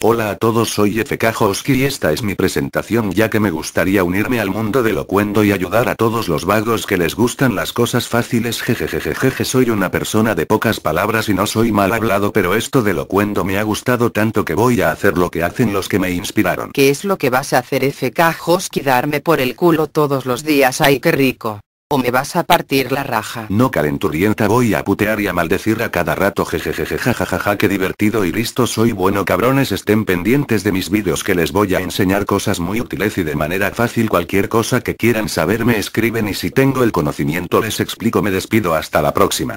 Hola a todos soy FK Hosky y esta es mi presentación ya que me gustaría unirme al mundo de locuendo y ayudar a todos los vagos que les gustan las cosas fáciles jejejejeje soy una persona de pocas palabras y no soy mal hablado pero esto de locuendo me ha gustado tanto que voy a hacer lo que hacen los que me inspiraron. ¿Qué es lo que vas a hacer FK Hosky darme por el culo todos los días ay qué rico? o me vas a partir la raja. No calenturienta voy a putear y a maldecir a cada rato jejejejejajajaja jajajaja qué divertido y listo soy bueno cabrones estén pendientes de mis vídeos que les voy a enseñar cosas muy útiles y de manera fácil cualquier cosa que quieran saber me escriben y si tengo el conocimiento les explico me despido hasta la próxima.